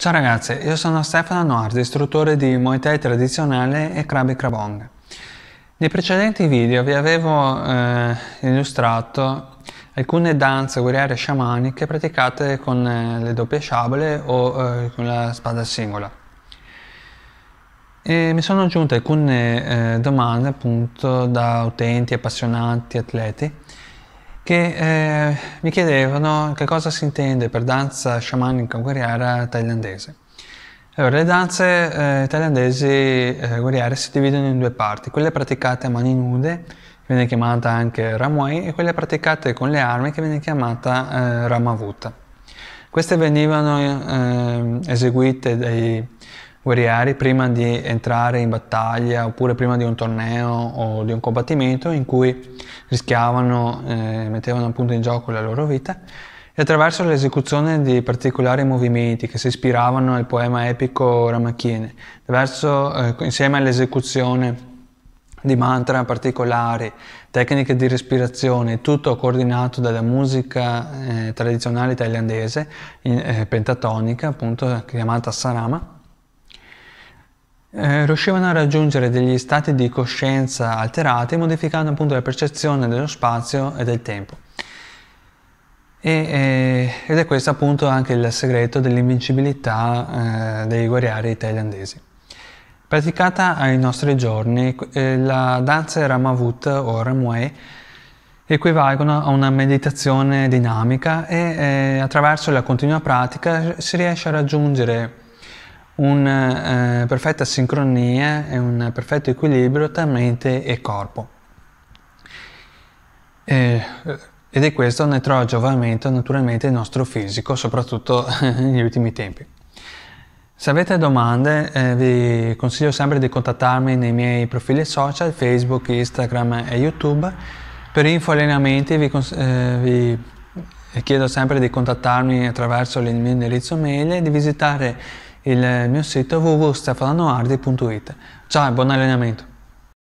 Ciao ragazzi, io sono Stefano Noard, istruttore di Muay Thai tradizionale e Krabi Krabong. Nei precedenti video vi avevo eh, illustrato alcune danze guerriere sciamaniche praticate con eh, le doppie sciabole o eh, con la spada singola. E mi sono giunte alcune eh, domande appunto da utenti, appassionati, atleti che eh, mi chiedevano che cosa si intende per danza sciamanica guerriera thailandese. Allora, le danze eh, thailandesi eh, guerriere si dividono in due parti, quelle praticate a mani nude, che viene chiamata anche Ramuai, e quelle praticate con le armi, che viene chiamata eh, Ramavuta. Queste venivano eh, eseguite dai guerrieri prima di entrare in battaglia oppure prima di un torneo o di un combattimento in cui rischiavano, eh, mettevano appunto in gioco la loro vita e attraverso l'esecuzione di particolari movimenti che si ispiravano al poema epico Ramachiene, eh, insieme all'esecuzione di mantra particolari, tecniche di respirazione, tutto coordinato dalla musica eh, tradizionale thailandese, in, eh, pentatonica, appunto chiamata Sarama, eh, riuscivano a raggiungere degli stati di coscienza alterati modificando appunto la percezione dello spazio e del tempo. E, eh, ed è questo appunto anche il segreto dell'invincibilità eh, dei guerrieri thailandesi. Praticata ai nostri giorni, eh, la danza Ramavut o Ramway equivalgono a una meditazione dinamica e eh, attraverso la continua pratica si riesce a raggiungere una eh, perfetta sincronia e un perfetto equilibrio tra mente e corpo. E, eh, ed è questo ne trova giovamento naturalmente il nostro fisico, soprattutto negli ultimi tempi. Se avete domande eh, vi consiglio sempre di contattarmi nei miei profili social, Facebook, Instagram e YouTube. Per info allenamenti vi, cons- eh, vi chiedo sempre di contattarmi attraverso il mio indirizzo mail e di visitare il mio sito www.stefanoardi.it. Ciao e buon allenamento!